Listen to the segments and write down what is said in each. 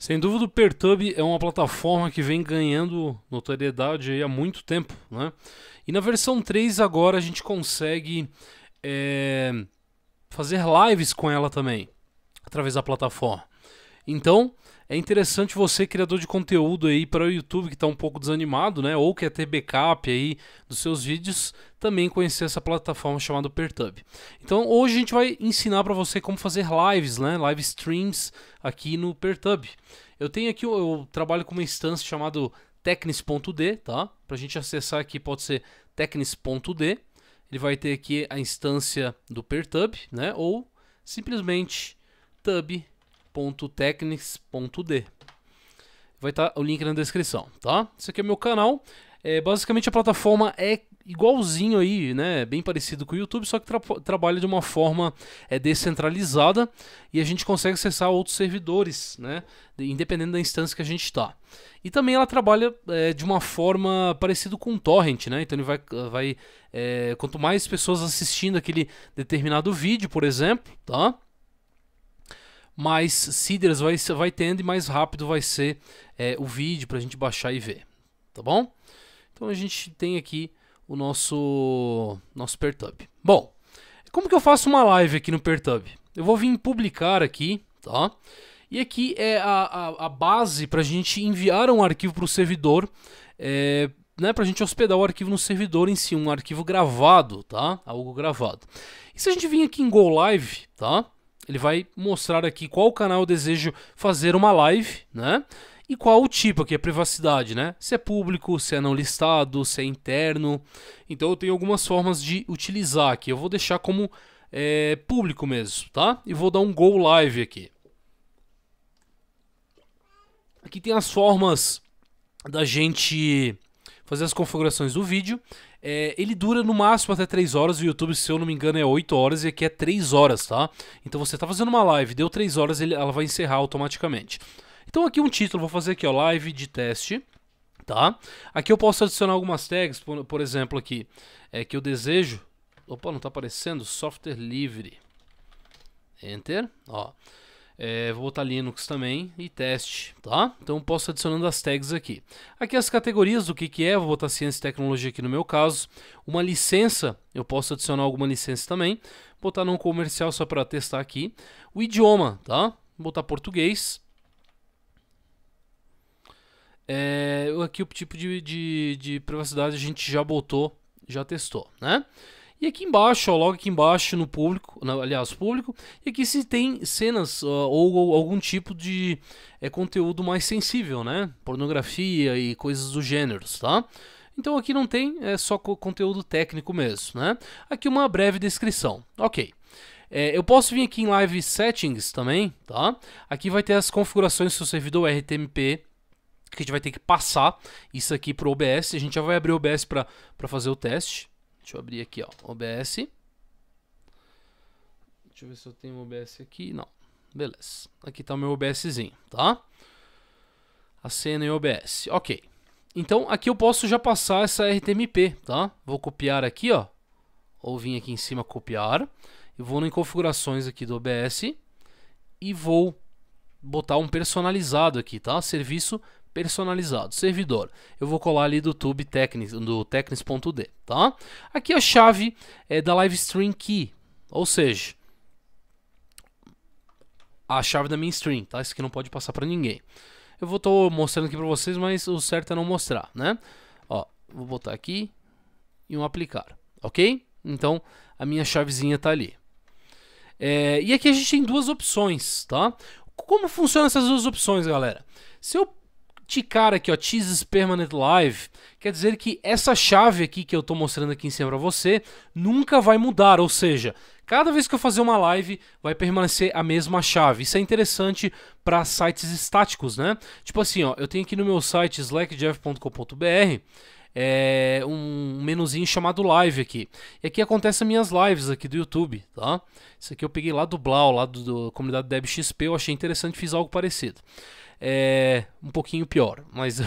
Sem dúvida, o Pertub é uma plataforma que vem ganhando notoriedade há muito tempo. Né? E na versão 3 agora a gente consegue é, fazer lives com ela também, através da plataforma. Então, é interessante você, criador de conteúdo aí para o YouTube que está um pouco desanimado, né? Ou quer ter backup aí dos seus vídeos, também conhecer essa plataforma chamada Pertub. Então hoje a gente vai ensinar para você como fazer lives, né? Live streams aqui no Pertub. Eu tenho aqui, eu trabalho com uma instância chamada technis.d, tá? Para a gente acessar aqui pode ser technis.d. Ele vai ter aqui a instância do Pertub, né? Ou simplesmente tub.d www.technics.d. Vai estar o link na descrição, tá? Esse aqui é meu canal. É, basicamente a plataforma é igualzinho aí, né? Bem parecido com o YouTube, só que tra trabalha de uma forma é, descentralizada e a gente consegue acessar outros servidores, né? Independente da instância que a gente está. E também ela trabalha é, de uma forma parecida com o torrent, né? Então ele vai, vai é, quanto mais pessoas assistindo aquele determinado vídeo, por exemplo, tá? mais Seeders vai, vai tendo e mais rápido vai ser é, o vídeo para a gente baixar e ver, tá bom? Então a gente tem aqui o nosso, nosso Pertub. Bom, como que eu faço uma live aqui no Pertub? Eu vou vir em publicar aqui, tá? E aqui é a, a, a base para a gente enviar um arquivo para o servidor, é, né, para a gente hospedar o arquivo no servidor em si, um arquivo gravado, tá? Algo gravado. E se a gente vir aqui em Go Live, tá? ele vai mostrar aqui qual canal eu desejo fazer uma live, né? E qual o tipo aqui, a privacidade, né? Se é público, se é não listado, se é interno. Então eu tenho algumas formas de utilizar aqui. Eu vou deixar como é, público mesmo, tá? E vou dar um go live aqui. Aqui tem as formas da gente fazer as configurações do vídeo é, ele dura no máximo até 3 horas, o YouTube, se eu não me engano, é 8 horas e aqui é 3 horas, tá? Então você está fazendo uma live, deu 3 horas, ele, ela vai encerrar automaticamente. Então aqui um título, vou fazer aqui, ó, live de teste, tá? Aqui eu posso adicionar algumas tags, por, por exemplo aqui, é que eu desejo... Opa, não está aparecendo? Software livre. Enter, ó. É, vou botar Linux também e teste, tá? Então posso adicionando as tags aqui. Aqui as categorias do que, que é, vou botar ciência e tecnologia aqui no meu caso. Uma licença, eu posso adicionar alguma licença também. Vou botar não comercial só para testar aqui. O idioma, tá? Vou botar português. É, aqui o tipo de, de, de privacidade a gente já botou, já testou, né? E aqui embaixo, ó, logo aqui embaixo no público, na, aliás, público, e aqui se tem cenas uh, ou, ou, algum tipo de é, conteúdo mais sensível, né? Pornografia e coisas do gênero, tá? Então aqui não tem, é só conteúdo técnico mesmo, né? Aqui uma breve descrição, ok. É, eu posso vir aqui em Live Settings também, tá? Aqui vai ter as configurações do seu servidor RTMP, que a gente vai ter que passar isso aqui para o OBS. A gente já vai abrir o OBS para fazer o teste, Deixa eu abrir aqui, ó, OBS. Deixa eu ver se eu tenho OBS aqui. Não. Beleza. Aqui tá o meu OBSzinho, tá? A cena em OBS. OK. Então aqui eu posso já passar essa RTMP, tá? Vou copiar aqui, ó. Ou vim aqui em cima copiar e vou em configurações aqui do OBS e vou botar um personalizado aqui, tá? Serviço personalizado, servidor. Eu vou colar ali do tube Technics, do Technics.d, tá? Aqui é a chave é da live stream key, ou seja, a chave da minha stream, tá? Isso aqui não pode passar para ninguém. Eu vou estou mostrando aqui para vocês, mas o certo é não mostrar, né? Ó, vou botar aqui e um aplicar, ok? Então a minha chavezinha tá ali. É, e aqui a gente tem duas opções, tá? Como funcionam essas duas opções, galera? Se eu cara aqui, ó, Cheeses Permanent Live, quer dizer que essa chave aqui que eu estou mostrando aqui em cima para você nunca vai mudar, ou seja, cada vez que eu fazer uma live vai permanecer a mesma chave. Isso é interessante para sites estáticos, né? Tipo assim, ó, eu tenho aqui no meu site slackjeff.com.br é, um menuzinho chamado Live aqui. E aqui acontecem minhas lives aqui do YouTube, tá? Isso aqui eu peguei lá do Blau, lá do, da comunidade DebXP, eu achei interessante fiz algo parecido. É, um pouquinho pior, mas eu,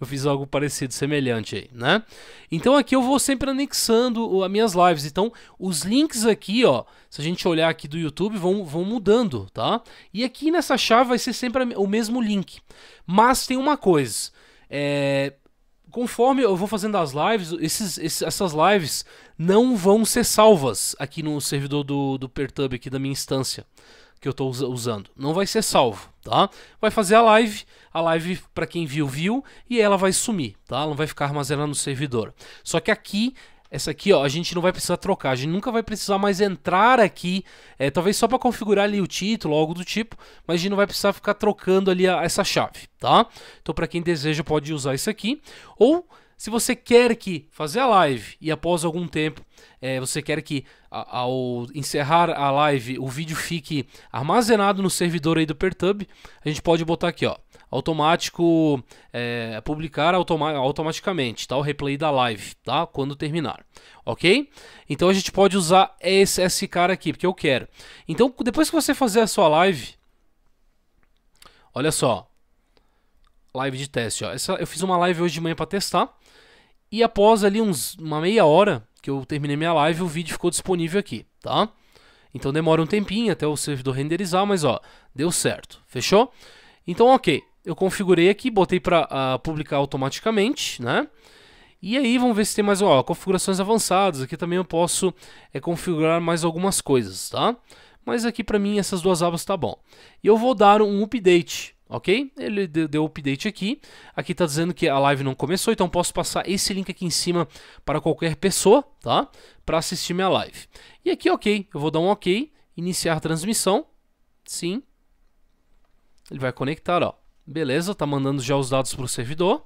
eu, fiz algo parecido, semelhante aí, né? Então aqui eu vou sempre anexando as minhas lives. Então os links aqui, ó, se a gente olhar aqui do YouTube, vão, vão mudando, tá? E aqui nessa chave vai ser sempre o mesmo link. Mas tem uma coisa, é, conforme eu vou fazendo as lives, esses, esses, essas lives não vão ser salvas aqui no servidor do, do Pertub, aqui da minha instância que eu estou usando. Não vai ser salvo, tá? Vai fazer a live, a live para quem viu, viu, e ela vai sumir, tá? Ela não vai ficar armazenada no servidor. Só que aqui essa aqui, ó, a gente não vai precisar trocar, a gente nunca vai precisar mais entrar aqui, é, talvez só para configurar ali o título, algo do tipo, mas a gente não vai precisar ficar trocando ali a, essa chave, tá? Então para quem deseja pode usar isso aqui, ou se você quer que fazer a live e após algum tempo é, você quer que a, ao encerrar a live o vídeo fique armazenado no servidor aí do Pertub, a gente pode botar aqui, ó, automático é, publicar automa automaticamente, tá? O replay da live, tá? Quando terminar, ok? Então a gente pode usar esse, esse cara aqui, porque eu quero. Então depois que você fazer a sua live, olha só, live de teste, ó. Essa, eu fiz uma live hoje de manhã para testar e após ali uns, uma meia hora que eu terminei minha live, o vídeo ficou disponível aqui, tá? Então demora um tempinho até o servidor renderizar, mas ó, deu certo, fechou? Então ok, eu configurei aqui, botei para uh, publicar automaticamente, né? E aí vamos ver se tem mais ó, configurações avançadas. Aqui também eu posso é, configurar mais algumas coisas, tá? Mas aqui para mim essas duas abas tá bom. E eu vou dar um update, ok? Ele deu update aqui. Aqui tá dizendo que a live não começou, então posso passar esse link aqui em cima para qualquer pessoa, tá? Para assistir minha live. E aqui ok, eu vou dar um ok, iniciar transmissão. Sim. Ele vai conectar, ó. Beleza, tá mandando já os dados para o servidor.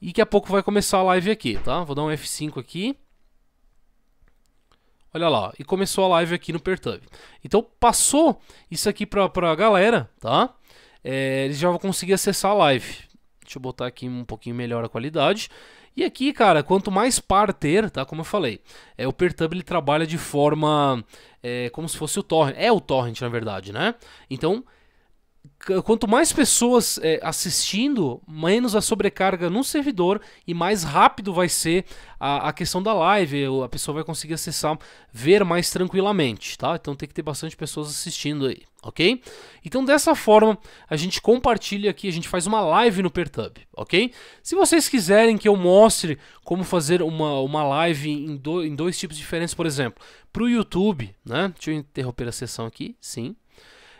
E daqui a pouco vai começar a live aqui, tá? Vou dar um F5 aqui. Olha lá, e começou a live aqui no Pertub. Então passou isso aqui pra, pra galera, tá? É, eles já vão conseguir acessar a live. Deixa eu botar aqui um pouquinho melhor a qualidade. E aqui, cara, quanto mais par ter, tá? Como eu falei, é, o Pertub ele trabalha de forma é, como se fosse o torrent. É o torrent, na verdade, né? Então, quanto mais pessoas é, assistindo, menos a sobrecarga no servidor e mais rápido vai ser a, a, questão da live. A pessoa vai conseguir acessar, ver mais tranquilamente, tá? Então tem que ter bastante pessoas assistindo aí, ok? Então dessa forma a gente compartilha aqui, a gente faz uma live no Pertub, ok? Se vocês quiserem que eu mostre como fazer uma, uma live em, do, em dois tipos diferentes, por exemplo, para o YouTube, né? Deixa eu interromper a sessão aqui, sim.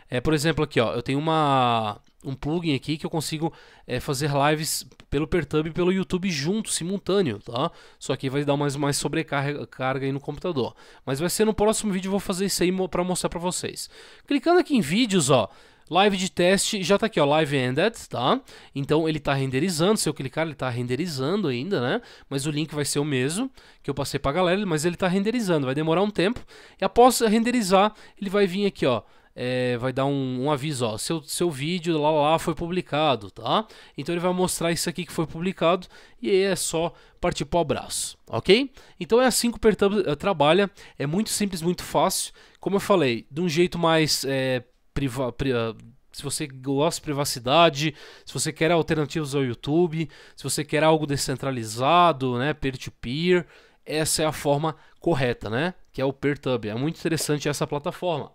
É, por exemplo, aqui ó, eu tenho uma, um plugin aqui que eu consigo é, fazer lives pelo Pertub e pelo YouTube junto, simultâneo, tá? Só que vai dar mais, mais sobrecarga aí no computador. Mas vai ser no próximo vídeo, eu vou fazer isso aí para mostrar para vocês. Clicando aqui em vídeos, ó, Live de teste já tá aqui, ó, live ended, tá? Então ele tá renderizando, se eu clicar ele tá renderizando ainda, né? Mas o link vai ser o mesmo que eu passei pra galera, mas ele tá renderizando, vai demorar um tempo. E após renderizar, ele vai vir aqui, ó, é, vai dar um, um, aviso, ó, seu, seu vídeo lá, lá foi publicado, tá? Então ele vai mostrar isso aqui que foi publicado e aí é só partir para o abraço, ok? Então é assim que o Pertub eh, trabalha, é muito simples, muito fácil, como eu falei, de um jeito mais é, eh, privado, ah, se você gosta de privacidade, se você quer alternativas ao YouTube, se você quer algo descentralizado, né, peer-to-peer, -peer, essa é a forma correta, né? Que é o Pertub. É muito interessante essa plataforma.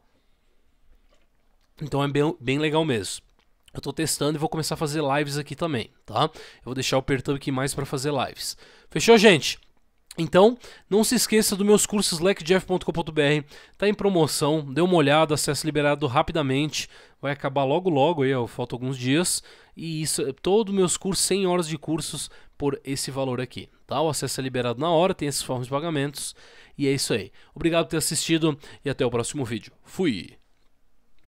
Então é bem, bem legal mesmo. Eu estou testando e vou começar a fazer lives aqui também, tá? Eu vou deixar o Pertub aqui mais para fazer lives. Fechou, gente? Então, não se esqueça dos meus cursos lecjeff.com.br, tá em promoção, dê uma olhada, acesso liberado rapidamente, vai acabar logo logo aí, ó, falta alguns dias, e isso, todos meus cursos, 100 horas de cursos por esse valor aqui, tá? O acesso é liberado na hora, tem essas formas de pagamentos, e é isso aí. Obrigado por ter assistido e até o próximo vídeo. Fui!